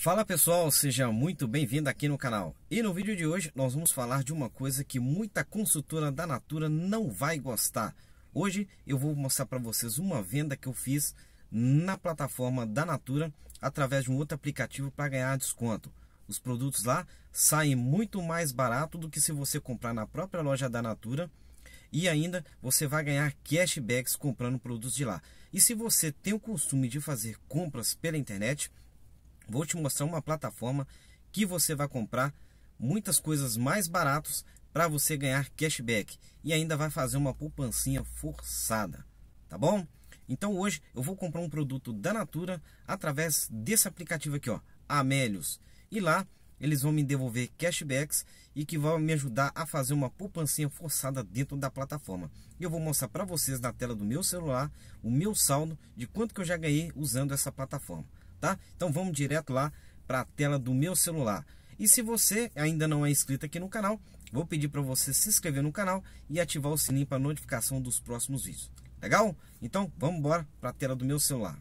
Fala pessoal, seja muito bem-vindo aqui no canal. E no vídeo de hoje nós vamos falar de uma coisa que muita consultora da Natura não vai gostar. Hoje eu vou mostrar para vocês uma venda que eu fiz na plataforma da Natura através de um outro aplicativo para ganhar desconto. Os produtos lá saem muito mais barato do que se você comprar na própria loja da Natura e ainda você vai ganhar cashbacks comprando produtos de lá. E se você tem o costume de fazer compras pela internet, Vou te mostrar uma plataforma que você vai comprar muitas coisas mais baratas para você ganhar cashback e ainda vai fazer uma poupancinha forçada, tá bom? Então hoje eu vou comprar um produto da Natura através desse aplicativo aqui, ó, Amélios. E lá eles vão me devolver cashbacks e que vão me ajudar a fazer uma poupancinha forçada dentro da plataforma. Eu vou mostrar para vocês na tela do meu celular o meu saldo de quanto que eu já ganhei usando essa plataforma tá? Então vamos direto lá para a tela do meu celular. E se você ainda não é inscrito aqui no canal, vou pedir para você se inscrever no canal e ativar o sininho para notificação dos próximos vídeos. Legal? Então vamos embora para a tela do meu celular.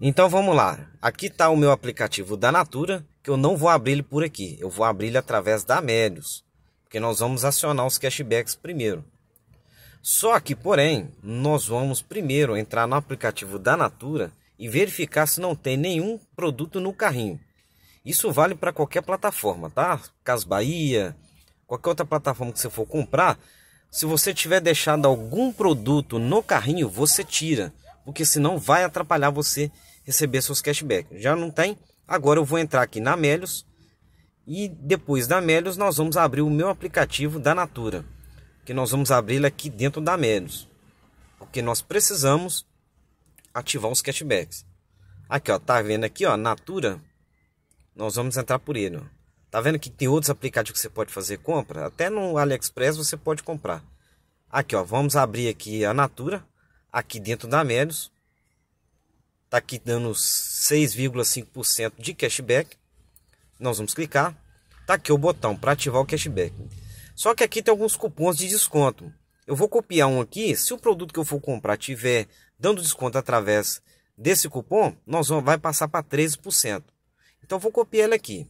Então vamos lá. Aqui está o meu aplicativo da Natura, que eu não vou abrir ele por aqui. Eu vou abrir ele através da Melios, porque nós vamos acionar os cashbacks primeiro. Só que, porém, nós vamos primeiro entrar no aplicativo da Natura e verificar se não tem nenhum produto no carrinho. Isso vale para qualquer plataforma, tá? Cas Bahia, qualquer outra plataforma que você for comprar, se você tiver deixado algum produto no carrinho, você tira, porque senão vai atrapalhar você receber seus cashbacks. Já não tem? Agora eu vou entrar aqui na Melios e depois da Melios nós vamos abrir o meu aplicativo da Natura, que nós vamos abrir aqui dentro da Melios, porque nós precisamos ativar os cashbacks. Aqui, ó, tá vendo aqui, ó, Natura. Nós vamos entrar por ele. Ó. Tá vendo que tem outros aplicativos que você pode fazer compra? Até no AliExpress você pode comprar. Aqui, ó, vamos abrir aqui a Natura, aqui dentro da Melios. Tá aqui dando 6,5% de cashback. Nós vamos clicar. Tá aqui o botão para ativar o cashback. Só que aqui tem alguns cupons de desconto. Eu vou copiar um aqui. Se o produto que eu for comprar tiver Dando desconto através desse cupom, nós vamos, vai passar para 13%. Então vou copiar ele aqui.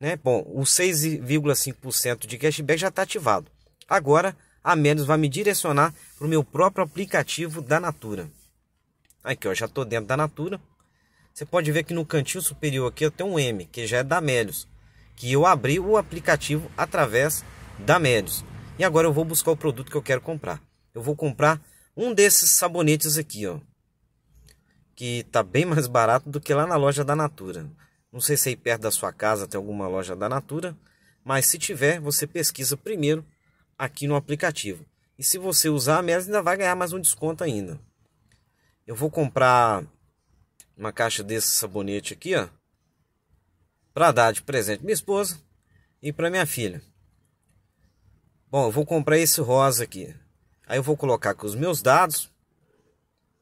Né? Bom, o 6,5% de cashback já está ativado. Agora a menos vai me direcionar para o meu próprio aplicativo da Natura. Aqui, ó, já estou dentro da Natura. Você pode ver que no cantinho superior aqui eu tenho um M, que já é da Melios, que eu abri o aplicativo através da Melios. E agora eu vou buscar o produto que eu quero comprar. Eu vou comprar um desses sabonetes aqui, ó. Que tá bem mais barato do que lá na loja da Natura. Não sei se aí perto da sua casa tem alguma loja da Natura, mas se tiver, você pesquisa primeiro aqui no aplicativo. E se você usar a Melis, ainda vai ganhar mais um desconto ainda. Eu vou comprar uma caixa desse sabonete aqui, ó, para dar de presente minha esposa e para minha filha. Bom, eu vou comprar esse rosa aqui. Aí eu vou colocar aqui os meus dados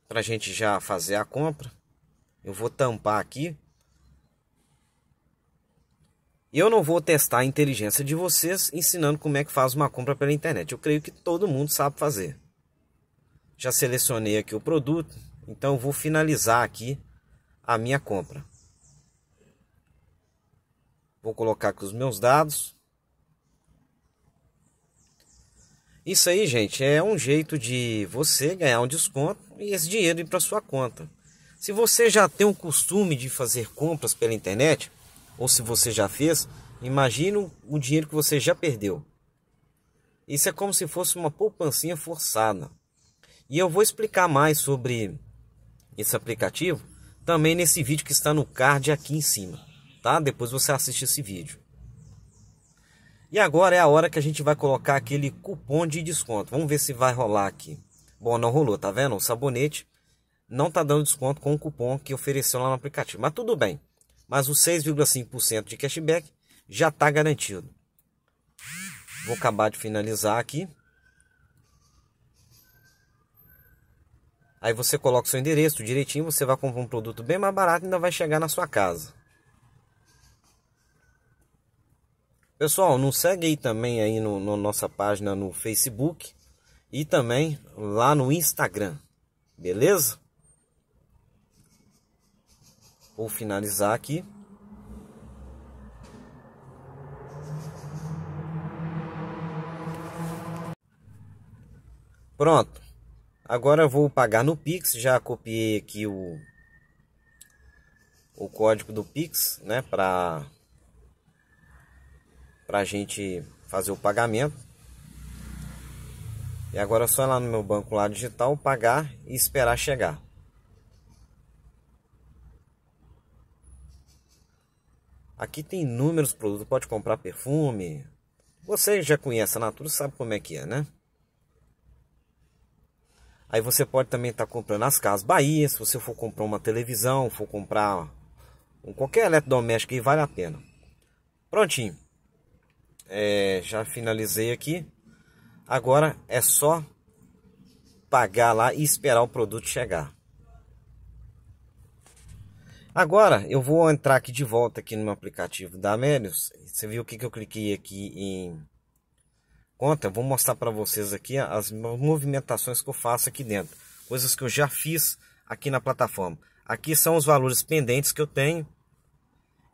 para a gente já fazer a compra. Eu vou tampar aqui. E eu não vou testar a inteligência de vocês ensinando como é que faz uma compra pela internet. Eu creio que todo mundo sabe fazer. Já selecionei aqui o produto, então eu vou finalizar aqui a minha compra. Vou colocar aqui os meus dados. Isso aí, gente, é um jeito de você ganhar um desconto e esse dinheiro ir para sua conta. Se você já tem o costume de fazer compras pela internet, ou se você já fez, imagina o dinheiro que você já perdeu. Isso é como se fosse uma poupancinha forçada. E eu vou explicar mais sobre esse aplicativo também nesse vídeo que está no card aqui em cima, tá? Depois você assiste esse vídeo. E agora é a hora que a gente vai colocar aquele cupom de desconto. Vamos ver se vai rolar aqui. Bom, não rolou, tá vendo? O sabonete não tá dando desconto com o cupom que ofereceu lá no aplicativo. Mas tudo bem. Mas o 6,5% de cashback já tá garantido. Vou acabar de finalizar aqui. Aí você coloca o seu endereço direitinho, você vai comprar um produto bem mais barato e ainda vai chegar na sua casa. Pessoal, nos segue aí também aí no, no, nossa página no Facebook e também lá no Instagram, beleza? Vou finalizar aqui. Pronto. Agora eu vou pagar no Pix, já copiei aqui o o código do Pix, né, para para a gente fazer o pagamento. E agora é só ir lá no meu banco lá digital, pagar e esperar chegar. Aqui tem inúmeros produtos, pode comprar perfume. Você já conhece a Natura, sabe como é que é, né? Aí você pode também estar tá comprando as casas Bahia, se você for comprar uma televisão, for comprar qualquer eletrodoméstico aí, vale a pena. Prontinho é, já finalizei aqui. Agora é só pagar lá e esperar o produto chegar. Agora eu vou entrar aqui de volta aqui no meu aplicativo da Amelius. Você viu o que, que eu cliquei aqui em conta? Eu vou mostrar para vocês aqui as movimentações que eu faço aqui dentro, coisas que eu já fiz aqui na plataforma. Aqui são os valores pendentes que eu tenho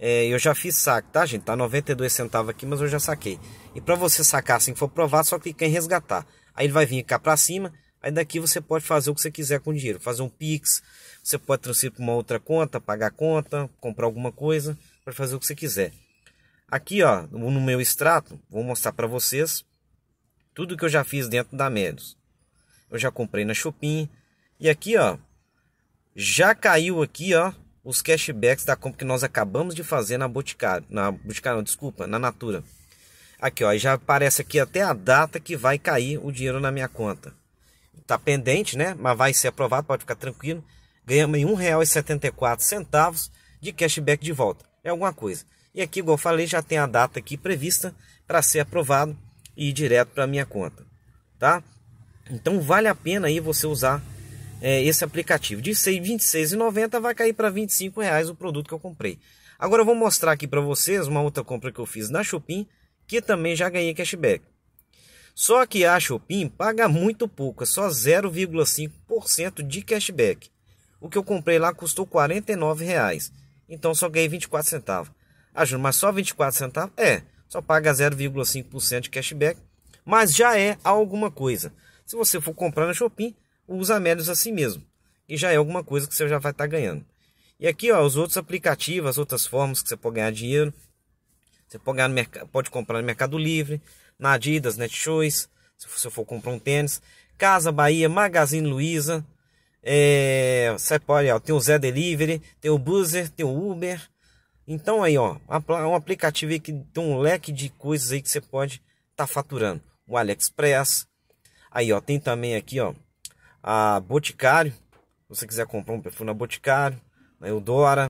é, eu já fiz saque, tá, gente? Tá 92 centavos aqui, mas eu já saquei. E para você sacar assim que for provado, só clicar em resgatar. Aí ele vai vir cá para cima. Aí daqui você pode fazer o que você quiser com o dinheiro. Fazer um Pix, você pode transferir para uma outra conta, pagar conta, comprar alguma coisa, para fazer o que você quiser. Aqui, ó, no meu extrato, vou mostrar para vocês tudo que eu já fiz dentro da Meros. Eu já comprei na Shopping. E aqui, ó, já caiu aqui, ó, os cashbacks da compra que nós acabamos de fazer na Boticário, na Boticário, desculpa, na Natura. Aqui, ó, já aparece aqui até a data que vai cair o dinheiro na minha conta. Tá pendente, né? Mas vai ser aprovado, pode ficar tranquilo. Ganhamos em R$ 1,74 de cashback de volta. É alguma coisa. E aqui, igual eu falei, já tem a data aqui prevista para ser aprovado e ir direto para minha conta, tá? Então vale a pena aí você usar é, esse aplicativo. De R$ 26,90 vai cair para R$ 25 reais o produto que eu comprei. Agora eu vou mostrar aqui para vocês uma outra compra que eu fiz na Shopping, que também já ganhei cashback. Só que a Shopping paga muito pouco, é só 0,5% de cashback. O que eu comprei lá custou R$ 49,00, então só ganhei 24 centavos. Ah, mas só 24 centavos? É, só paga 0,5% de cashback, mas já é alguma coisa. Se você for comprar na Shopping, usa menos assim mesmo, e já é alguma coisa que você já vai estar tá ganhando. E aqui, ó, os outros aplicativos, as outras formas que você pode ganhar dinheiro. Você pode, ganhar pode comprar no Mercado Livre, na Adidas, Netshoes, se você for comprar um tênis. Casa Bahia, Magazine Luiza. É... Você pode, ó, tem o Zé Delivery, tem o Buzzer, tem o Uber. Então aí, ó, um aplicativo aí que tem um leque de coisas aí que você pode estar tá faturando. O AliExpress. Aí, ó, tem também aqui, ó, a Boticário. Se você quiser comprar um perfume na Boticário, na Eudora.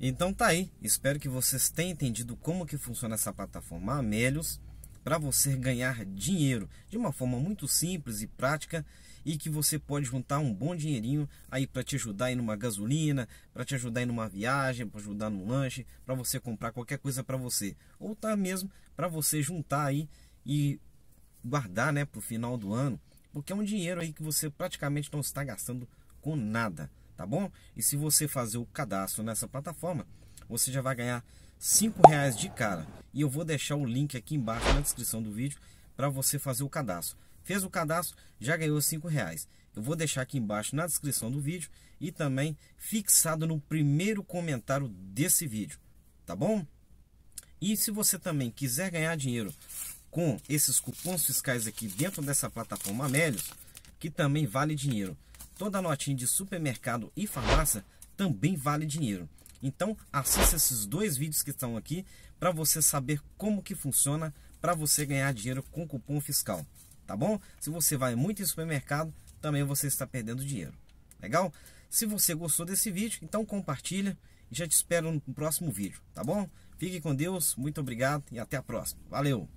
Então tá aí. Espero que vocês tenham entendido como que funciona essa plataforma Amelios para você ganhar dinheiro de uma forma muito simples e prática e que você pode juntar um bom dinheirinho aí para te ajudar em uma gasolina, para te ajudar em uma viagem, para ajudar no lanche, para você comprar qualquer coisa para você, ou tá mesmo para você juntar aí e guardar, né, para o final do ano porque é um dinheiro aí que você praticamente não está gastando com nada, tá bom? E se você fazer o cadastro nessa plataforma, você já vai ganhar cinco reais de cara. E eu vou deixar o link aqui embaixo na descrição do vídeo para você fazer o cadastro. Fez o cadastro, já ganhou cinco reais. Eu vou deixar aqui embaixo na descrição do vídeo e também fixado no primeiro comentário desse vídeo, tá bom? E se você também quiser ganhar dinheiro com esses cupons fiscais aqui dentro dessa plataforma Amélios, que também vale dinheiro. Toda notinha de supermercado e farmácia também vale dinheiro. Então assista esses dois vídeos que estão aqui para você saber como que funciona para você ganhar dinheiro com cupom fiscal, tá bom? Se você vai muito em supermercado, também você está perdendo dinheiro. Legal? Se você gostou desse vídeo, então compartilha e já te espero no próximo vídeo, tá bom? Fique com Deus, muito obrigado e até a próxima. Valeu!